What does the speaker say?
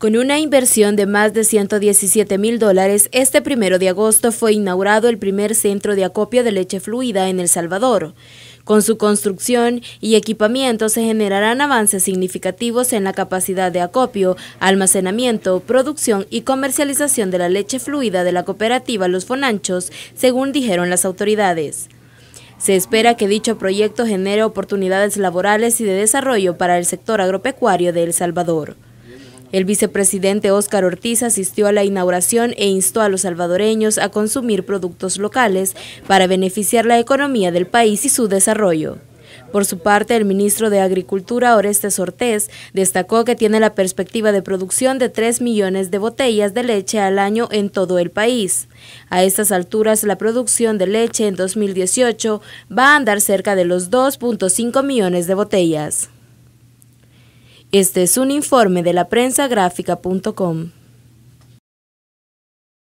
Con una inversión de más de 117 mil dólares, este primero de agosto fue inaugurado el primer centro de acopio de leche fluida en El Salvador. Con su construcción y equipamiento se generarán avances significativos en la capacidad de acopio, almacenamiento, producción y comercialización de la leche fluida de la cooperativa Los Fonanchos, según dijeron las autoridades. Se espera que dicho proyecto genere oportunidades laborales y de desarrollo para el sector agropecuario de El Salvador. El vicepresidente Óscar Ortiz asistió a la inauguración e instó a los salvadoreños a consumir productos locales para beneficiar la economía del país y su desarrollo. Por su parte, el ministro de Agricultura, Orestes Ortiz, destacó que tiene la perspectiva de producción de 3 millones de botellas de leche al año en todo el país. A estas alturas, la producción de leche en 2018 va a andar cerca de los 2.5 millones de botellas. Este es un informe de la prensa gráfica.com.